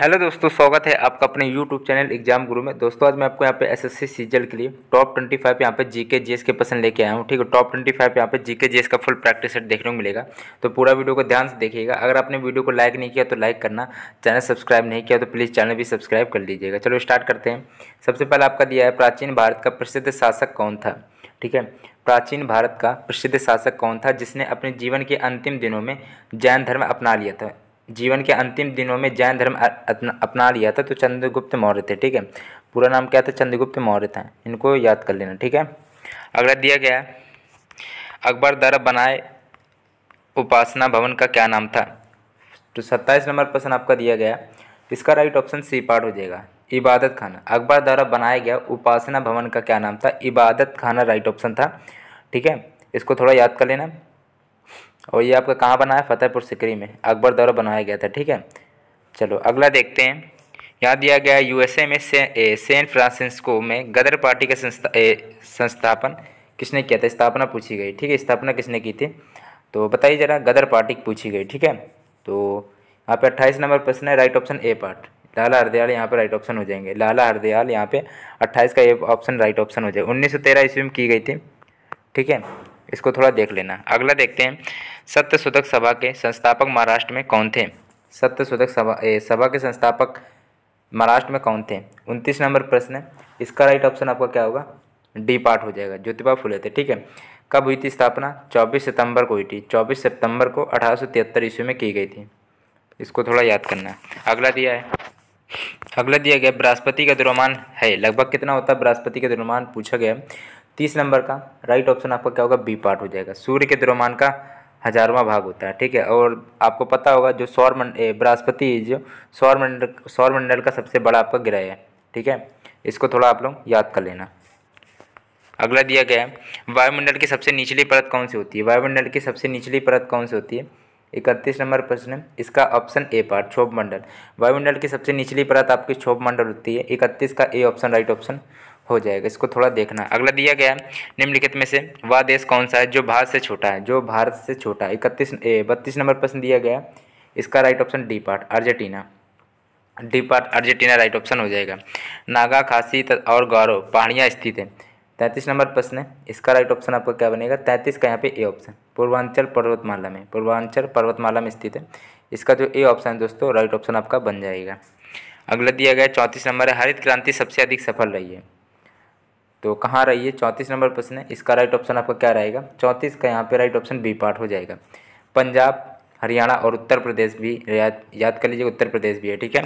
hello दोस्तों स्वागत है आपका अपने यूट्यूब चैनल एग्जाम गुरु में दोस्तों आज मैं आपको यहाँ पे एसएससी सीजल के लिए टॉप ट्वेंटी फाइव यहाँ पे जीके जीएस के पसंद लेके आया हूँ ठीक है टॉप ट्वेंटी फाइव यहाँ पे जीके जीएस का फुल प्रैक्टिस सेट देखने को मिलेगा तो पूरा वीडियो को ध्यान से देखिएगा अगर आपने वीडियो को लाइक नहीं किया तो लाइक करना चैनल सब्सक्राइब नहीं किया तो प्लीज़ चैनल भी सब्सक्राइब कर लीजिएगा चलो स्टार्ट करते हैं सबसे पहले आपका दिया है प्राचीन भारत का प्रसिद्ध शासक कौन था ठीक है प्राचीन भारत का प्रसिद्ध शासक कौन था जिसने अपने जीवन के अंतिम दिनों में जैन धर्म अपना लिया था जीवन के अंतिम दिनों में जैन धर्म अपना लिया था तो चंद्रगुप्त मौर्य थे ठीक है पूरा नाम क्या था चंद्रगुप्त मौर्य था इनको याद कर लेना ठीक है अगला दिया गया अकबर द्वारा बनाए उपासना भवन का क्या नाम था तो सत्ताईस नंबर प्रश्न आपका दिया गया इसका राइट ऑप्शन सी पार्ट हो जाएगा इबादत खाना अकबर द्वारा बनाया गया उपासना भवन का क्या नाम था इबादत खाना राइट ऑप्शन था ठीक है इसको थोड़ा याद कर लेना और ये आपका कहाँ बना है फतेहपुर सिकरी में अकबर द्वारा बनाया गया था ठीक है चलो अगला देखते हैं यहाँ दिया गया है यूएसए में से, सेंट फ्रांसिस्को में गदर पार्टी का संस्था संस्थापन किसने किया था स्थापना पूछी गई ठीक है स्थापना किसने की थी तो बताइए जरा गदर पार्टी पूछी गई ठीक है तो यहाँ पे अट्ठाईस नंबर प्रश्न है right option A part Lala Hardayal यहाँ पे राइट ऑप्शन हो जाएंगे लाला हरदयाल यहाँ पे अट्ठाईस का ए ऑप्शन राइट ऑप्शन हो जाएगा उन्नीस सौ तेरह ईस्वी में की गई थी ठीक है इसको थोड़ा देख लेना अगला देखते हैं सत्य सुधक सभा के संस्थापक महाराष्ट्र में कौन थे सत्य सुधक सभा सभा के संस्थापक महाराष्ट्र में कौन थे उनतीस नंबर प्रश्न है इसका राइट ऑप्शन आपका क्या होगा डी पार्ट हो जाएगा ज्योतिबा फुले थे ठीक है कब हुई थी स्थापना 24 सितंबर को हुई थी 24 सितंबर को अठारह ईस्वी में की गई थी इसको थोड़ा याद करना अगला दिया है अगला दिया गया बृहस्पति का द्रव्यमान है लगभग कितना होता है बृहस्पति का द्रोमान पूछा गया तीस नंबर का राइट ऑप्शन आपका क्या होगा बी पार्ट हो जाएगा सूर्य के द्रोमान का हजारवा भाग होता है ठीक है और आपको पता होगा जो सौरमंडल बृहस्पति जो सौरमंडल सौरमंडल का सबसे बड़ा आपका ग्रह है ठीक है इसको थोड़ा आप लोग याद कर लेना अगला दिया गया है वायुमंडल की सबसे निचली परत कौन सी होती है वायुमंडल की सबसे निचली परत कौन सी होती है इकतीस नंबर प्रश्न इसका ऑप्शन ए पार्ट क्षोभ मंडल वायुमंडल की सबसे निचली परत आपकी क्षोभ मंडल होती है इकतीस का ए ऑप्शन राइट ऑप्शन हो जाएगा इसको थोड़ा देखना अगला दिया गया है निम्नलिखित में से वह देश कौन सा है जो भारत से छोटा है जो भारत से छोटा है इकतीस बत्तीस नंबर प्रश्न दिया गया इसका right option D part Argentina D part Argentina right option हो जाएगा नागा खासी और गौरव पहाड़ियाँ स्थित है तैंतीस नंबर प्रश्न है इसका राइट ऑप्शन आपका क्या बनेगा तैंतीस का यहाँ पे ए ऑप्शन पूर्वांचल पर्वतमाला में पूर्वांचल पर्वतमाला में स्थित है इसका जो ए ऑप्शन है दोस्तों राइट ऑप्शन आपका बन जाएगा अगला दिया गया चौंतीस नंबर है हरित क्रांति सबसे अधिक सफल रही है तो कहाँ रहिए चौंतीस नंबर प्रश्न है इसका राइट ऑप्शन आपका क्या रहेगा चौंतीस का यहाँ पे राइट ऑप्शन बी पार्ट हो जाएगा पंजाब हरियाणा और उत्तर प्रदेश भी याद याद कर लीजिए उत्तर प्रदेश भी है ठीक है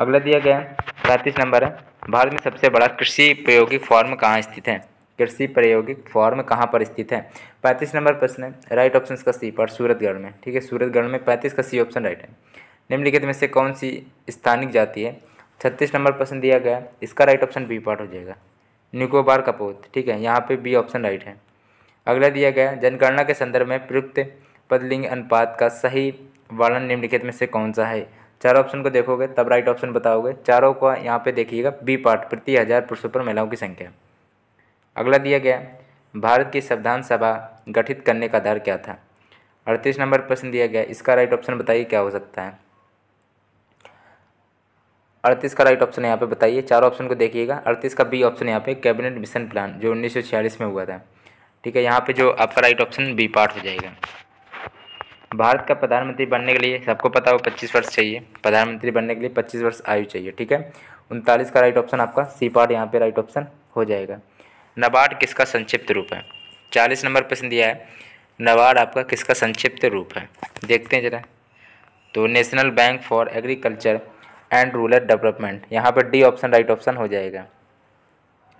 अगला दिया गया है सैंतीस नंबर है भारत में सबसे बड़ा कृषि प्रयोगिक फॉर्म कहाँ स्थित है कृषि प्रयोगिक फॉर्म कहाँ पर स्थित है पैंतीस नंबर प्रश्न है राइट ऑप्शन का सी पार्ट सूरतगढ़ में ठीक है सूरतगढ़ में पैंतीस का सी ऑप्शन राइट है निम्नलिखित में से कौन सी स्थानिक जाति है छत्तीस नंबर प्रश्न दिया गया इसका राइट ऑप्शन बी पार्ट हो जाएगा निकोबार कपोत ठीक है यहाँ पे बी ऑप्शन राइट है अगला दिया गया जनगणना के संदर्भ में प्रयुक्त पदलिंग अनुपात का सही वर्णन निम्नलिखित में से कौन सा है चार ऑप्शन को देखोगे तब राइट ऑप्शन बताओगे चारों को यहाँ पे देखिएगा बी पार्ट प्रति हजार पुरुषों पर महिलाओं की संख्या अगला दिया गया भारत की संविधान सभा गठित करने का आधार क्या था अड़तीस नंबर प्रश्न दिया गया इसका राइट ऑप्शन बताइए क्या हो सकता है अड़तीस का राइट ऑप्शन यहाँ पे बताइए चार ऑप्शन को देखिएगा अड़तीस का बी ऑप्शन यहाँ पे कैबिनेट मिशन प्लान जो उन्नीस में हुआ था ठीक है यहाँ पे जो आपका राइट ऑप्शन बी पार्ट हो जाएगा भारत का प्रधानमंत्री बनने के लिए सबको पता हो पच्चीस वर्ष चाहिए प्रधानमंत्री बनने के लिए पच्चीस वर्ष आयु चाहिए ठीक है उनतालीस का राइट ऑप्शन आपका सी पार्ट यहाँ पे राइट ऑप्शन हो जाएगा नबार्ड किसका संक्षिप्त रूप है चालीस नंबर प्रश्न दिया है नबार्ड आपका किसका संक्षिप्त रूप है देखते हैं जरा तो national bank for agriculture and rural development यहाँ पर डी ऑप्शन राइट ऑप्शन हो जाएगा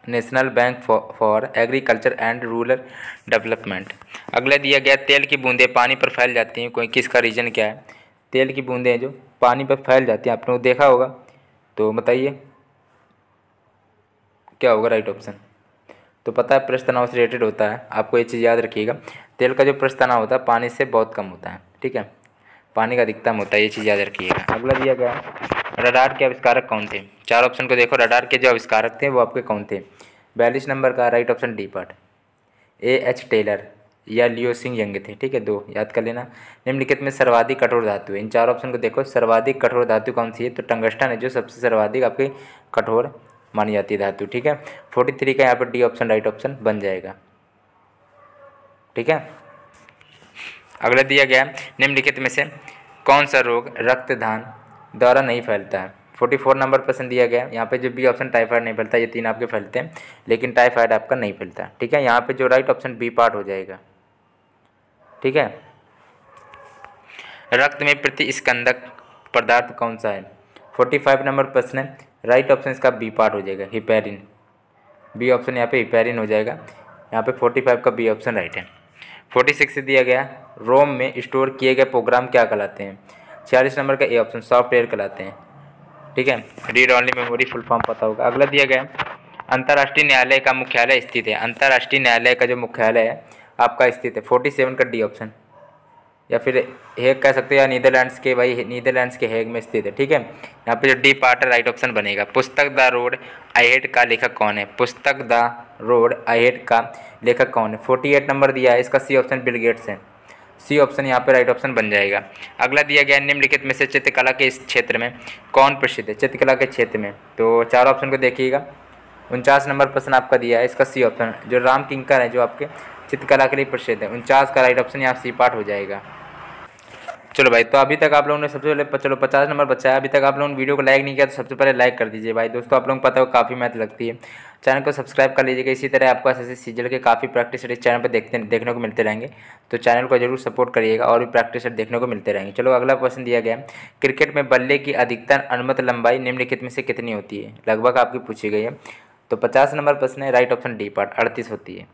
national bank for agriculture and rural development अगला दिया गया तेल की बूंदें पानी पर फैल जाती हैं कोई किसका रीज़न क्या है तेल की बूंदें जो पानी पर फैल जाती हैं आपने वो देखा होगा तो बताइए क्या होगा राइट ऑप्शन तो पता है प्रश्न तनाव से रिलेटेड होता है आपको ये चीज़ याद रखिएगा तेल का जो प्रश्न तनाव होता है पानी से बहुत कम होता है ठीक है पानी का अधिकतम होता है ये चीज़ याद रखिएगा अगला दिया गया रडार के आविष्कारक कौन थे चार ऑप्शन को देखो रडार के जो आविष्कारक थे वो आपके कौन थे बयालीस नंबर का right option D part A H Taylor या लियो सिंह यंग थे ठीक है दो याद कर लेना निम्नलिखित में सर्वाधिक कठोर धातु इन चार ऑप्शन को देखो सर्वाधिक कठोर धातु कौन सी है तो टंगस्टन है जो सबसे सर्वाधिक आपके कठोर मानी जाती है धातु ठीक है फोर्टी थ्री का यहाँ पर डी ऑप्शन राइट ऑप्शन बन जाएगा ठीक है अगला दिया गया निम्नलिखित में से कौन सा रोग रक्तदान द्वारा नहीं फैलता है फोर्टी फोर नंबर प्रश्न दिया गया यहाँ पे जो बी ऑप्शन टाइफाइड नहीं फैलता ये तीन आपके फैलते हैं लेकिन टाइफाइड आपका नहीं फैलता ठीक है यहाँ पे जो राइट ऑप्शन बी पार्ट हो जाएगा ठीक है रक्त में प्रतिस्कंदक पदार्थ कौन सा है फोर्टी फाइव नंबर प्रश्न है राइट ऑप्शन इसका बी पार्ट हो जाएगा हिपेरिन बी ऑप्शन यहाँ पे हिपेरिन हो जाएगा यहाँ पे फोर्टी फाइव का बी ऑप्शन राइट है फोर्टी सिक्स दिया गया रोम में स्टोर किए गए प्रोग्राम क्या कहलाते हैं छियालीस नंबर का ए ऑप्शन सॉफ्टवेयर कहलाते हैं ठीक है read only memory full form पता होगा अगला दिया गया अंतर्राष्ट्रीय न्यायालय का मुख्यालय स्थित है अंतर्राष्ट्रीय न्यायालय का जो मुख्यालय है आपका स्थित है फोर्टी सेवन का डी ऑप्शन या फिर हेग कह सकते हो या नीदरलैंड्स के भाई नीदरलैंड्स के हेग में स्थित है ठीक है यहाँ पे जो डी पार्ट राइट ऑप्शन बनेगा पुस्तक द रोड आई हेट का लेखक कौन है पुस्तक द रोड आई हेट का लेखक कौन है फोर्टी एट नंबर दिया है इसका सी ऑप्शन बिलगेट्स है सी ऑप्शन यहाँ पर राइट ऑप्शन बन जाएगा अगला दिया गया निम्नलिखित में से चित्रकला के इस क्षेत्र में कौन प्रसिद्ध है चित्रकला के क्षेत्र में तो चार ऑप्शन को देखिएगा उनचास नंबर प्रश्न आपका दिया है इसका सी ऑप्शन जो राम किंकर है जो आपके चित्रकला के लिए प्रसिद्ध है उनचास का राइट ऑप्शन यहाँ सी पार्ट हो जाएगा चलो भाई तो अभी तक आप लोगों ने सबसे पहले चलो पचास नंबर बच्चा है अभी तक आप लोगों ने वीडियो को लाइक नहीं किया तो सबसे पहले लाइक कर दीजिए भाई दोस्तों आप लोगों को पता हो काफ़ी मेहनत लगती है चैनल को सब्सक्राइब कर लीजिएगा इसी तरह आपको ऐसे सीजल के काफ़ी प्रैक्टिस सेट चैनल पर देखते देखने को मिलते रहेंगे तो चैनल को जरूर सपोर्ट करिएगा और भी प्रैक्टिस सेट देखने को मिलते रहेंगे चलो अगला क्वेश्चन दिया गया क्रिकेट में बल्ले की अधिकतर अनुमत लंबाई निम्नलिखित में से कितनी होती है लगभग आपकी पूछी गई है तो पचास नंबर प्रश्न है राइट ऑप्शन डी पार्ट अड़तीस होती है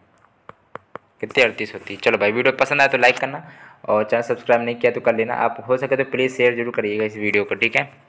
कितने अड़तीस होती है चलो भाई वीडियो पसंद आया तो लाइक करना और चैनल सब्सक्राइब नहीं किया तो कर लेना आप हो सके तो प्लीज़ शेयर जरूर करिएगा इस वीडियो को ठीक है